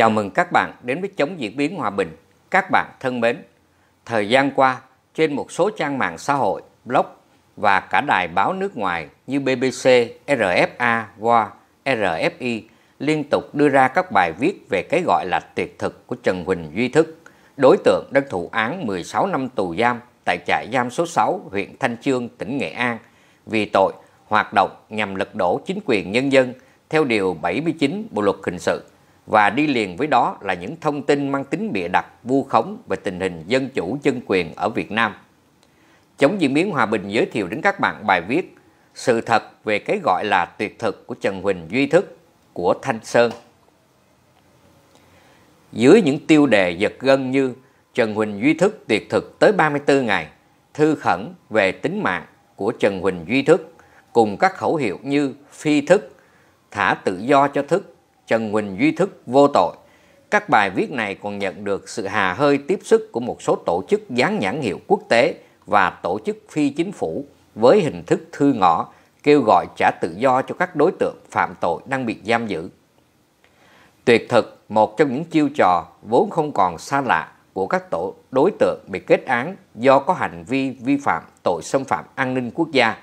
Chào mừng các bạn đến với Chống Diễn biến Hòa bình. Các bạn thân mến, thời gian qua trên một số trang mạng xã hội, blog và cả đài báo nước ngoài như BBC, RFA, Wa, RFI liên tục đưa ra các bài viết về cái gọi là tuyệt thực của Trần Huỳnh Duy Thức, đối tượng đã thụ án 16 năm tù giam tại trại giam số 6 huyện Thanh Chương, tỉnh Nghệ An vì tội hoạt động nhằm lật đổ chính quyền nhân dân theo Điều 79 Bộ Luật Hình sự và đi liền với đó là những thông tin mang tính bịa đặt, vu khống về tình hình dân chủ dân quyền ở Việt Nam. Chống diễn biến hòa bình giới thiệu đến các bạn bài viết Sự thật về cái gọi là tuyệt thực của Trần Huỳnh Duy Thức của Thanh Sơn. Dưới những tiêu đề giật gân như Trần Huỳnh Duy Thức tuyệt thực tới 34 ngày, thư khẩn về tính mạng của Trần Huỳnh Duy Thức cùng các khẩu hiệu như phi thức, thả tự do cho thức, Trần Huỳnh Duy Thức vô tội. Các bài viết này còn nhận được sự hà hơi tiếp sức của một số tổ chức dán nhãn hiệu quốc tế và tổ chức phi chính phủ với hình thức thư ngõ kêu gọi trả tự do cho các đối tượng phạm tội đang bị giam giữ. Tuyệt thực, một trong những chiêu trò vốn không còn xa lạ của các tổ đối tượng bị kết án do có hành vi vi phạm tội xâm phạm an ninh quốc gia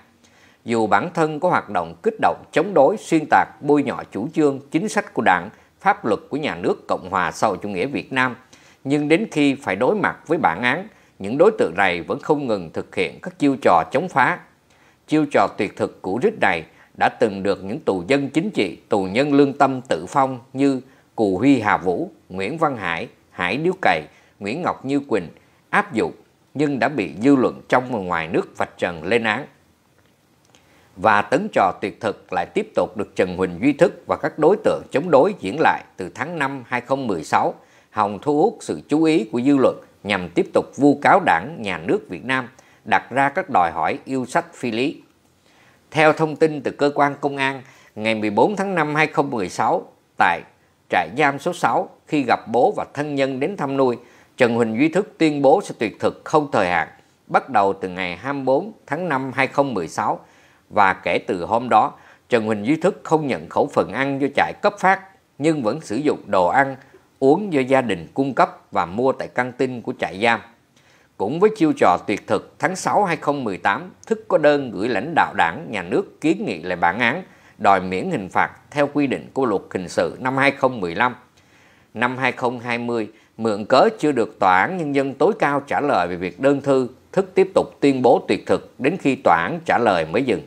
dù bản thân có hoạt động kích động chống đối xuyên tạc bôi nhọ chủ trương chính sách của đảng pháp luật của nhà nước cộng hòa sau chủ nghĩa việt nam nhưng đến khi phải đối mặt với bản án những đối tượng này vẫn không ngừng thực hiện các chiêu trò chống phá chiêu trò tuyệt thực của rít này đã từng được những tù dân chính trị tù nhân lương tâm tự phong như cù huy hà vũ nguyễn văn hải hải điếu cày nguyễn ngọc như quỳnh áp dụng nhưng đã bị dư luận trong và ngoài nước vạch trần lên án và tấn trò tuyệt thực lại tiếp tục được Trần Huỳnh Duy Thức và các đối tượng chống đối diễn lại từ tháng 5 2016, hòng thu hút sự chú ý của dư luận nhằm tiếp tục vu cáo đảng, nhà nước Việt Nam, đặt ra các đòi hỏi yêu sách phi lý. Theo thông tin từ cơ quan công an, ngày 14 tháng 5 2016, tại trại giam số 6, khi gặp bố và thân nhân đến thăm nuôi, Trần Huỳnh Duy Thức tuyên bố sẽ tuyệt thực không thời hạn, bắt đầu từ ngày 24 tháng 5 2016 và kể từ hôm đó Trần Huỳnh Duy Thức không nhận khẩu phần ăn do trại cấp phát nhưng vẫn sử dụng đồ ăn, uống do gia đình cung cấp và mua tại căng tin của trại giam. Cũng với chiêu trò tuyệt thực, tháng 6 2018, Thức có đơn gửi lãnh đạo đảng, nhà nước kiến nghị lại bản án, đòi miễn hình phạt theo quy định của luật hình sự năm 2015. Năm 2020, mượn cớ chưa được Tòa án Nhân dân tối cao trả lời về việc đơn thư, Thức tiếp tục tuyên bố tuyệt thực đến khi tòa án trả lời mới dừng.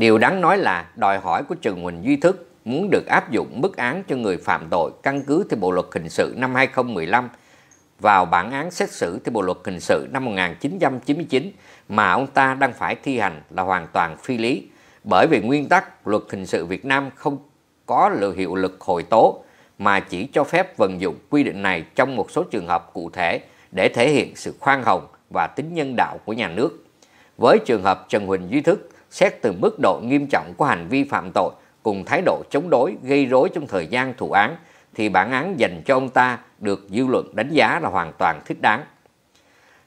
Điều đáng nói là đòi hỏi của Trần Huỳnh Duy Thức muốn được áp dụng mức án cho người phạm tội căn cứ theo Bộ luật hình sự năm 2015 vào bản án xét xử theo Bộ luật hình sự năm 1999 mà ông ta đang phải thi hành là hoàn toàn phi lý bởi vì nguyên tắc luật hình sự Việt Nam không có lực hiệu lực hồi tố mà chỉ cho phép vận dụng quy định này trong một số trường hợp cụ thể để thể hiện sự khoan hồng và tính nhân đạo của nhà nước. Với trường hợp Trần Huỳnh Duy Thức, xét từ mức độ nghiêm trọng của hành vi phạm tội cùng thái độ chống đối gây rối trong thời gian thụ án thì bản án dành cho ông ta được dư luận đánh giá là hoàn toàn thích đáng.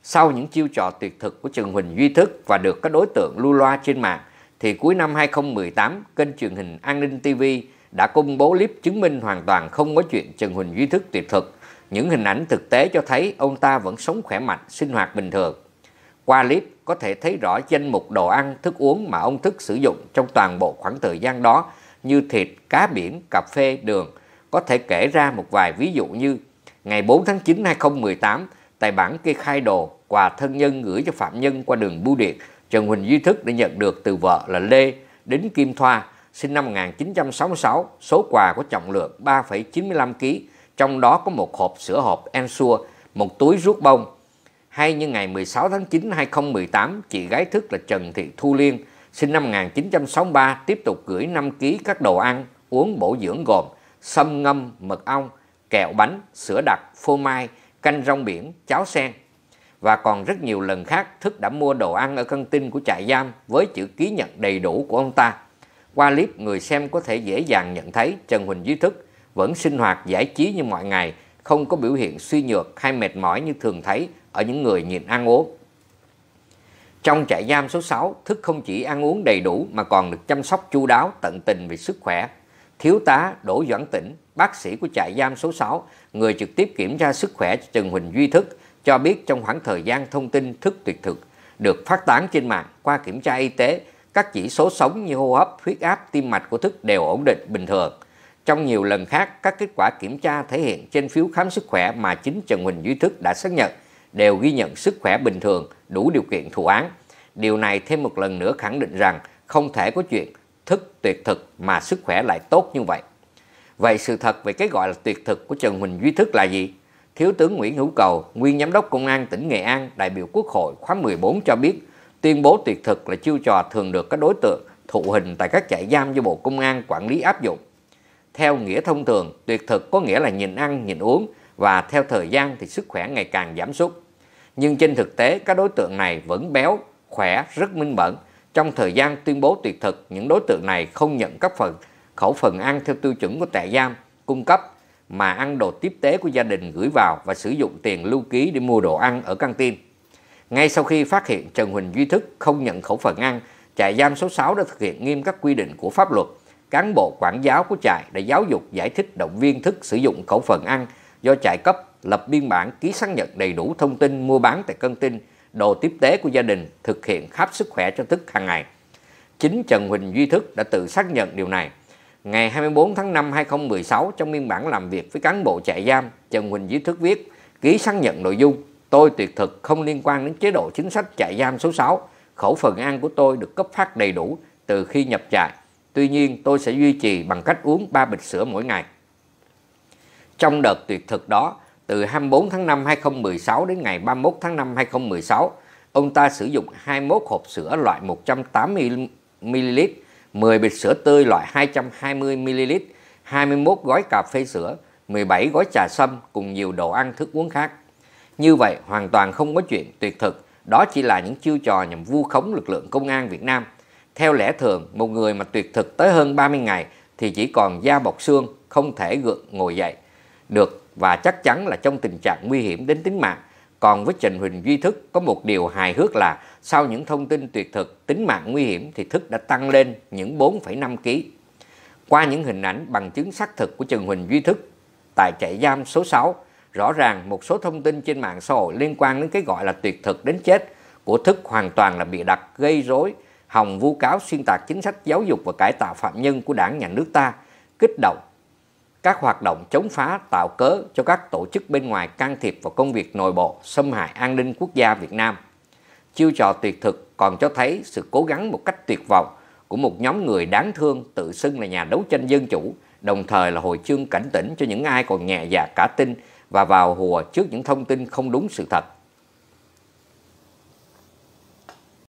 Sau những chiêu trò tuyệt thực của Trần Huỳnh Duy Thức và được các đối tượng lưu loa trên mạng, thì cuối năm 2018, kênh truyền hình An ninh TV đã công bố clip chứng minh hoàn toàn không có chuyện Trần Huỳnh Duy Thức tuyệt thực. Những hình ảnh thực tế cho thấy ông ta vẫn sống khỏe mạnh, sinh hoạt bình thường. Qua clip có thể thấy rõ danh mục đồ ăn, thức uống mà ông Thức sử dụng trong toàn bộ khoảng thời gian đó như thịt, cá biển, cà phê, đường. Có thể kể ra một vài ví dụ như ngày 4 tháng 9 năm 2018, tài bản kê khai đồ quà thân nhân gửi cho phạm nhân qua đường bưu điện, Trần Huỳnh Duy Thức đã nhận được từ vợ là Lê Đính Kim Thoa, sinh năm 1966, số quà có trọng lượng 3,95 kg, trong đó có một hộp sữa hộp Ensure, một túi rút bông, hay như ngày 16 tháng 9 2018, chị gái thức là Trần Thị Thu Liên, sinh năm 1963, tiếp tục gửi 5 kg các đồ ăn, uống bổ dưỡng gồm sâm ngâm, mật ong, kẹo bánh, sữa đặc, phô mai, canh rong biển, cháo sen. Và còn rất nhiều lần khác, Thức đã mua đồ ăn ở căn tin của trại giam với chữ ký nhận đầy đủ của ông ta. Qua clip, người xem có thể dễ dàng nhận thấy Trần Huỳnh Duy Thức vẫn sinh hoạt giải trí như mọi ngày không có biểu hiện suy nhược hay mệt mỏi như thường thấy ở những người nhịn ăn uống. Trong trại giam số 6, thức không chỉ ăn uống đầy đủ mà còn được chăm sóc chu đáo tận tình về sức khỏe. Thiếu tá Đỗ Doãn Tĩnh, bác sĩ của trại giam số 6, người trực tiếp kiểm tra sức khỏe cho Trần Huỳnh Duy Thức, cho biết trong khoảng thời gian thông tin thức tuyệt thực được phát tán trên mạng qua kiểm tra y tế, các chỉ số sống như hô hấp, huyết áp, tim mạch của thức đều ổn định bình thường. Trong nhiều lần khác, các kết quả kiểm tra thể hiện trên phiếu khám sức khỏe mà chính Trần Huỳnh Duy Thức đã xác nhận đều ghi nhận sức khỏe bình thường, đủ điều kiện thụ án. Điều này thêm một lần nữa khẳng định rằng không thể có chuyện thức tuyệt thực mà sức khỏe lại tốt như vậy. Vậy sự thật về cái gọi là tuyệt thực của Trần Huỳnh Duy Thức là gì? Thiếu tướng Nguyễn Hữu Cầu, nguyên giám đốc công an tỉnh Nghệ An, đại biểu Quốc hội khóa 14 cho biết, tuyên bố tuyệt thực là chiêu trò thường được các đối tượng thụ hình tại các trại giam do Bộ Công an quản lý áp dụng theo nghĩa thông thường, tuyệt thực có nghĩa là nhìn ăn, nhìn uống và theo thời gian thì sức khỏe ngày càng giảm sút. Nhưng trên thực tế, các đối tượng này vẫn béo, khỏe, rất minh bẩn Trong thời gian tuyên bố tuyệt thực, những đối tượng này không nhận các phần khẩu phần ăn theo tiêu chuẩn của trại giam cung cấp mà ăn đồ tiếp tế của gia đình gửi vào và sử dụng tiền lưu ký để mua đồ ăn ở căng tin. Ngay sau khi phát hiện Trần Huỳnh Duy Thức không nhận khẩu phần ăn, trại giam số 6 đã thực hiện nghiêm các quy định của pháp luật cán bộ quản giáo của trại đã giáo dục giải thích động viên thức sử dụng khẩu phần ăn do trại cấp, lập biên bản ký xác nhận đầy đủ thông tin mua bán tại cân tin, đồ tiếp tế của gia đình, thực hiện khám sức khỏe cho thức hàng ngày. Chính Trần Huỳnh Duy Thức đã tự xác nhận điều này. Ngày 24 tháng 5 2016 trong biên bản làm việc với cán bộ trại giam, Trần Huỳnh Duy Thức viết ký xác nhận nội dung tôi tuyệt thực không liên quan đến chế độ chính sách trại giam số 6. Khẩu phần ăn của tôi được cấp phát đầy đủ từ khi nhập trại Tuy nhiên tôi sẽ duy trì bằng cách uống 3 bịch sữa mỗi ngày. Trong đợt tuyệt thực đó, từ 24 tháng 5 2016 đến ngày 31 tháng 5 2016, ông ta sử dụng 21 hộp sữa loại 180ml, 10 bịch sữa tươi loại 220ml, 21 gói cà phê sữa, 17 gói trà sâm cùng nhiều đồ ăn thức uống khác. Như vậy hoàn toàn không có chuyện tuyệt thực, đó chỉ là những chiêu trò nhằm vu khống lực lượng công an Việt Nam theo lẽ thường, một người mà tuyệt thực tới hơn 30 ngày thì chỉ còn da bọc xương, không thể gượng ngồi dậy được và chắc chắn là trong tình trạng nguy hiểm đến tính mạng. Còn với Trần Huỳnh Duy Thức có một điều hài hước là sau những thông tin tuyệt thực tính mạng nguy hiểm thì Thức đã tăng lên những 4,5 kg. Qua những hình ảnh bằng chứng xác thực của Trần Huỳnh Duy Thức tại trại giam số 6, rõ ràng một số thông tin trên mạng xã hội liên quan đến cái gọi là tuyệt thực đến chết của Thức hoàn toàn là bị đặt gây rối hòng vu cáo xuyên tạc chính sách giáo dục và cải tạo phạm nhân của đảng nhà nước ta, kích động các hoạt động chống phá tạo cớ cho các tổ chức bên ngoài can thiệp vào công việc nội bộ, xâm hại an ninh quốc gia Việt Nam. Chiêu trò tuyệt thực còn cho thấy sự cố gắng một cách tuyệt vọng của một nhóm người đáng thương tự xưng là nhà đấu tranh dân chủ, đồng thời là hồi chương cảnh tỉnh cho những ai còn nhẹ dạ cả tin và vào hùa trước những thông tin không đúng sự thật.